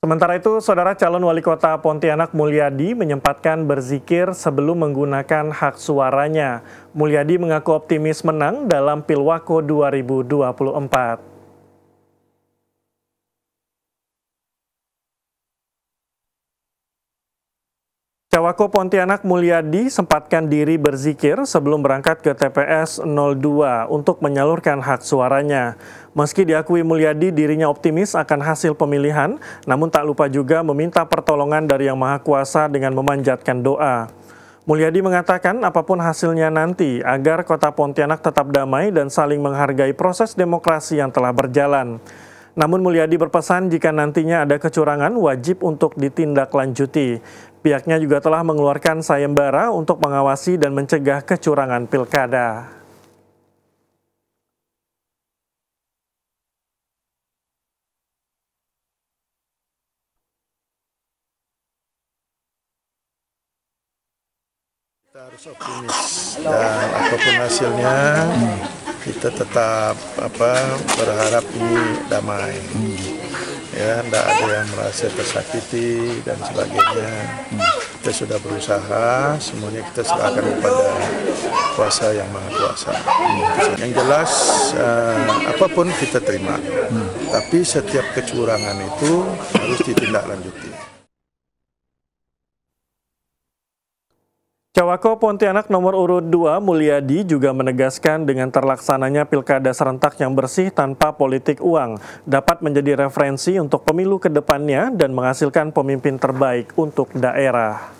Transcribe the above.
Sementara itu, Saudara Calon Wali Kota Pontianak Mulyadi menyempatkan berzikir sebelum menggunakan hak suaranya. Mulyadi mengaku optimis menang dalam Pilwako 2024. Cawako Pontianak Mulyadi sempatkan diri berzikir sebelum berangkat ke TPS 02 untuk menyalurkan hak suaranya. Meski diakui Mulyadi dirinya optimis akan hasil pemilihan, namun tak lupa juga meminta pertolongan dari Yang Maha Kuasa dengan memanjatkan doa. Mulyadi mengatakan apapun hasilnya nanti agar kota Pontianak tetap damai dan saling menghargai proses demokrasi yang telah berjalan. Namun Mulyadi berpesan jika nantinya ada kecurangan wajib untuk ditindaklanjuti. Pihaknya juga telah mengeluarkan sayembara untuk mengawasi dan mencegah kecurangan pilkada. Kita harus optimis dan apapun hasilnya kita tetap apa berharap ini damai hmm. ya tidak ada yang merasa tersakiti dan sebagainya hmm. kita sudah berusaha semuanya kita serahkan kepada kuasa yang maha kuasa hmm. yang jelas uh, apapun kita terima hmm. tapi setiap kecurangan itu harus ditindaklanjuti Cawako Pontianak nomor urut 2 Mulyadi juga menegaskan dengan terlaksananya pilkada serentak yang bersih tanpa politik uang dapat menjadi referensi untuk pemilu ke depannya dan menghasilkan pemimpin terbaik untuk daerah.